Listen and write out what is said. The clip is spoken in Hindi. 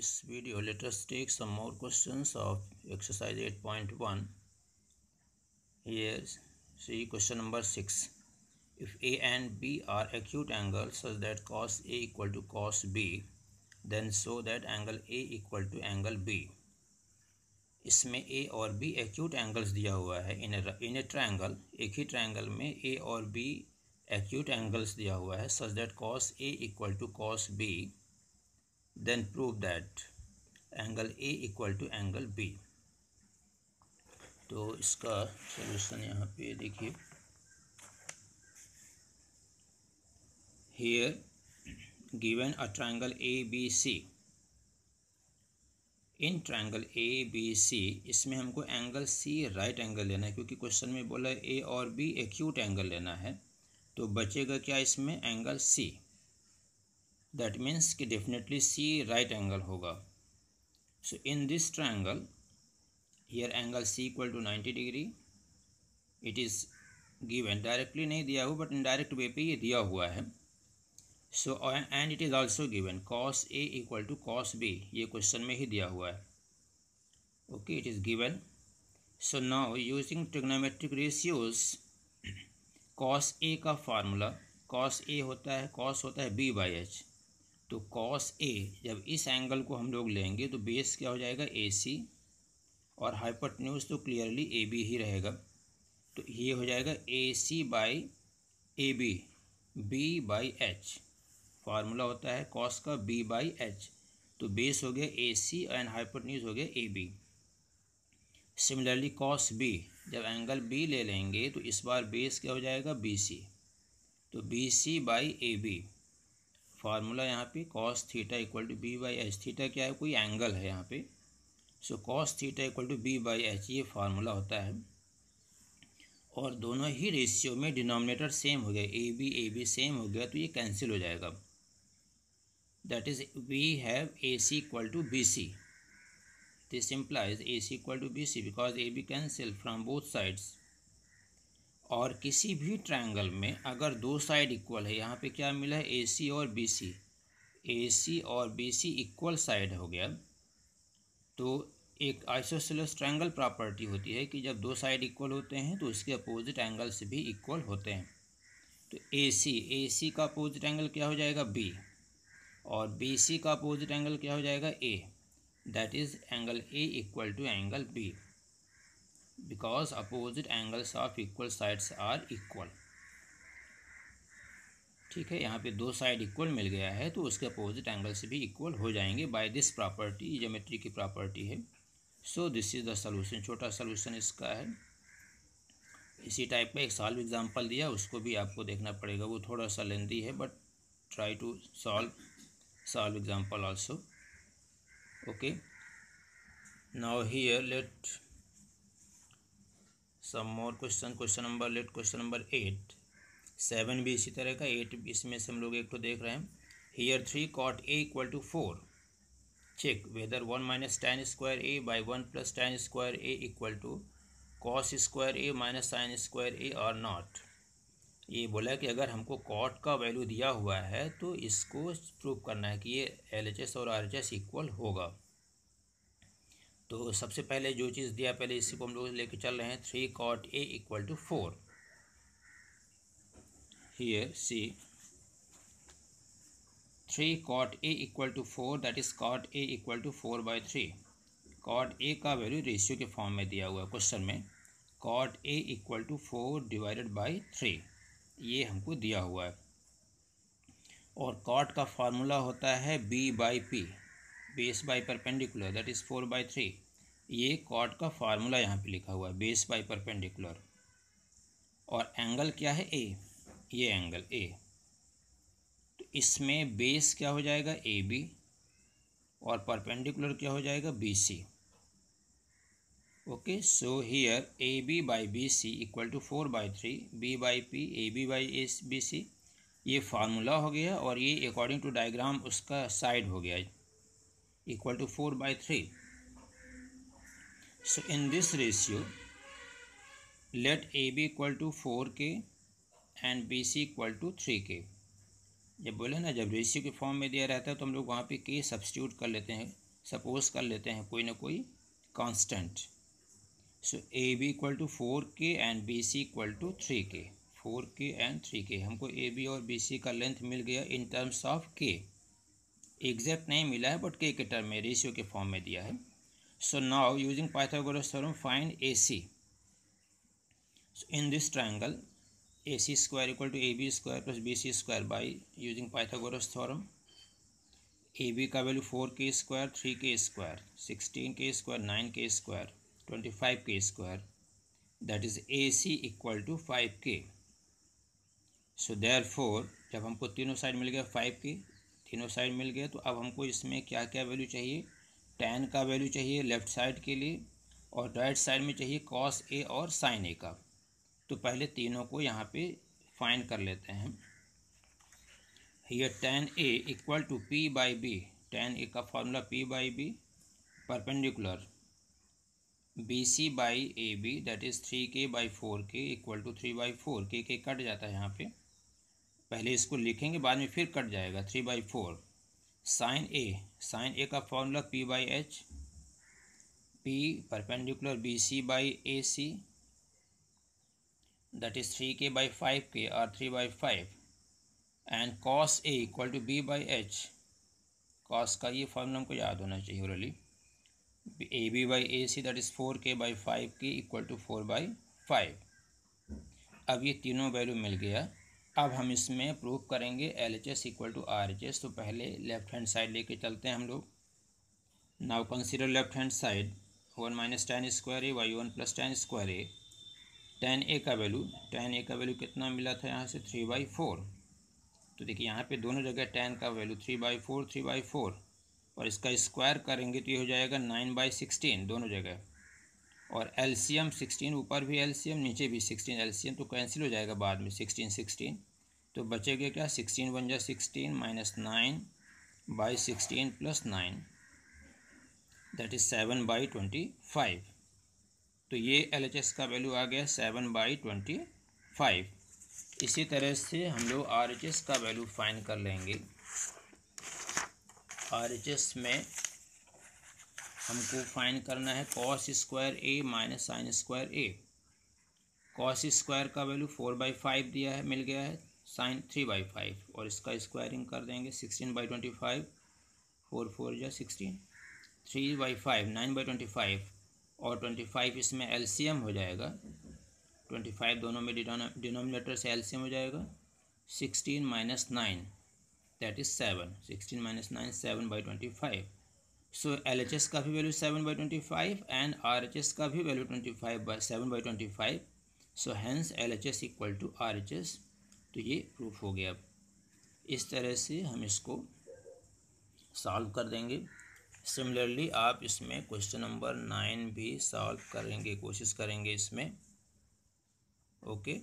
this video let us take some more questions of exercise 8.1 here see question number 6 if a and b are acute angles such that cos a equal to cos b then show that angle a equal to angle b इसमें ए और बी एक्यूट एंगल्स दिया हुआ है इन इन ए ट्रायंगल एक ही ट्रायंगल में ए और बी एक्यूट एंगल्स दिया हुआ है such that cos A equal to cos B then prove that angle A equal to angle B तो इसका सोल्यूशन यहाँ पे देखिए a triangle A B C in triangle A B C इसमें हमको एंगल सी राइट एंगल लेना है क्योंकि क्वेश्चन में बोला ए और बी एक्यूट एंगल लेना है तो बचेगा क्या इसमें एंगल सी दैट मीन्स कि डेफिनेटली सी राइट एंगल होगा so in this triangle here angle C equal to ninety degree it is given directly नहीं दिया हुआ बट इन डायरेक्ट वे पे ये दिया हुआ है so and it is also given cos A equal to cos B ये क्वेश्चन में ही दिया हुआ है okay it is given so now using trignometric ratios cos A का फार्मूला कॉस ए होता है कॉस होता है बी बाई एच तो कॉस ए जब इस एंगल को हम लोग लेंगे तो बेस क्या हो जाएगा ए सी और न्यूज़ तो क्लियरली ए बी ही रहेगा तो ये हो जाएगा A C by A B B by H formula होता है कॉस का बी बाई एच तो बेस हो गया ए सी एंड न्यूज हो गया A B similarly cos B जब एंगल बी ले लेंगे तो इस बार बेस क्या हो जाएगा बी सी तो B C by A B formula यहाँ पे cos theta equal to B by H theta क्या है कोई एंगल है यहाँ पे so cos theta equal to B by H ये फार्मूला होता है और दोनों ही रेशियो में डिनोमिनेटर सेम हो गया A B A B same हो गया तो ये कैंसिल हो जाएगा that is we have A C equal to B see this implies A C equal to B C because A B cancel from both sides और किसी भी ट्रायंगल में अगर दो साइड इक्वल है यहाँ पे क्या मिला है ए सी और बी सी ए सी और बी सी इक्वल साइड हो गया तो एक आइसोसेलस ट्रायंगल प्रॉपर्टी होती है कि जब दो साइड इक्वल होते हैं तो उसके अपोजिट एंगल्स भी इक्वल होते हैं तो ए सी ए सी का अपोजिट एंगल क्या हो जाएगा बी और बी सी का अपोजिट एंगल क्या हो जाएगा A that is angle A equal to angle B because opposite angles of equal sides are equal ठीक है यहाँ पे दो साइड इक्वल मिल गया है तो उसके अपोजिट एंगल से भी इक्वल हो जाएंगे बाय दिस प्रॉपर्टी जोमेट्री की प्रॉपर्टी है so this is the solution छोटा सलूशन इसका है इसी टाइप का एक साल एग्जाम्पल दिया उसको भी आपको देखना पड़ेगा वो थोड़ा सा लेंदी है but try to solve solve example also okay now here let some more question question number let question number eight seven भी इसी तरह का एट इसमें से हम लोग एक तो देख रहे हैं here three cot A equal to four check whether one minus tan square A by one plus tan square A equal to cos square A minus sign square A और नॉट ये बोला कि अगर हमको कॉट का वैल्यू दिया हुआ है तो इसको प्रूव करना है कि ये एल एच एस और आर एच एस इक्वल होगा तो सबसे पहले जो चीज़ दिया पहले इसी को हम लोग लेके चल रहे हैं three cot A equal to four here see three cot A equal to four that is cot A equal to four by three cot A का वैल्यू रेशियो के फॉर्म में दिया हुआ है क्वेश्चन में cot A equal to four divided by three ये हमको दिया हुआ है और कॉट का फार्मूला होता है B by P base by perpendicular that is four by three ये कॉट का फार्मूला यहाँ पे लिखा हुआ है बेस बाई परपेंडिकुलर और एंगल क्या है ए ये एंगल ए तो इसमें बेस क्या हो जाएगा ए बी और परपेंडिकुलर क्या हो जाएगा B C okay so here A B by B C equal to four by three B by P A B by A B C ये फार्मूला हो गया और ये अकॉर्डिंग टू डायग्राम उसका साइड हो गया equal to 4 by 3 so in this ratio let AB equal to 4k and B C equal to three K जब बोले ना जब रेशियो के फॉर्म में दिया रहता है तो हम लोग वहाँ पे के सब्सिट्यूट कर लेते हैं सपोज कर लेते हैं कोई ना कोई constant so A B equal to four K and B C equal to three K four K and three K हमको ए बी और बी सी का लेंथ मिल गया in terms of K exact नहीं मिला है बट के के टर्म में रेशियो के फॉर्म में दिया है so now using Pythagoras theorem find A C in this triangle A C square equal to A B square plus B C square by using Pythagoras theorem A B का value four K square three K square sixteen K square nine K square twenty five K square that is A C equal to five K so there four जब हमको तीनों साइड मिल गया फाइव के तीनों साइड मिल गए तो अब हमको इसमें क्या क्या वैल्यू चाहिए टेन का वैल्यू चाहिए लेफ़्ट साइड के लिए और राइट साइड में चाहिए कॉस ए और साइन ए का तो पहले तीनों को यहाँ पे फाइंड कर लेते हैं ये tan A equal to P by B tan A का formula P by B perpendicular B C by A B that is three K by four K equal to three by four K K cut जाता है यहाँ पे पहले इसको लिखेंगे बाद में फिर कट जाएगा three by four sine A sine A का formula P by H P perpendicular B C by A C that is three K by five K और three by five and cos A equal to B by H cos का ये फॉर्मूला हमको याद होना चाहिए orally A B by A C that is four K by five K equal to four by five अब ये तीनों वैल्यू मिल गया अब हम इसमें प्रूव करेंगे L H S equal to R H S तो पहले लेफ्ट हैंड साइड लेके चलते हैं हम लोग now consider left hand side one minus tan square A by one plus tan square A tan A का वैल्यू टेन ए का वैल्यू कितना मिला था यहाँ से थ्री बाई फोर तो देखिए यहाँ पे दोनों जगह टेन का value three by four three by four और इसका स्क्वायर करेंगे तो ये हो जाएगा नाइन बाई सिक्सटीन दोनों जगह और एल सी एम सिक्सटीन ऊपर भी एल सी एम नीचे भी सिक्सटीन एल सी एम तो कैंसिल हो जाएगा बाद में सिक्सटीन सिक्सटीन तो बचेगा क्या सिक्सटीन बन जाए sixteen minus nine by sixteen plus nine that is seven by twenty five तो ये एल का वैल्यू आ गया सेवन बाई ट्वेंटी फाइव इसी तरह से हम लोग आर का वैल्यू फाइन कर लेंगे आर में हमको फाइन करना है cos square A minus sign square A cos square का वैल्यू फोर बाई फाइव दिया है मिल गया है साइन थ्री बाई फाइव और इसका स्क्वायरिंग कर देंगे sixteen by twenty five four four या sixteen three by five nine by twenty five और ट्वेंटी फाइव इसमें एलसीएम हो जाएगा ट्वेंटी फाइव दोनों में डिनोमिनेटर से एलसीएम हो जाएगा sixteen minus nine that is seven sixteen minus nine seven by twenty five so L H S का भी value seven by twenty five and R H S का भी value twenty five by seven by twenty five so hence L H S equal to R H S तो ये प्रूफ हो गया इस तरह से हम इसको सॉल्व कर देंगे सिमिलरली आप इसमें क्वेश्चन नंबर नाइन भी सॉल्व करेंगे कोशिश करेंगे इसमें ओके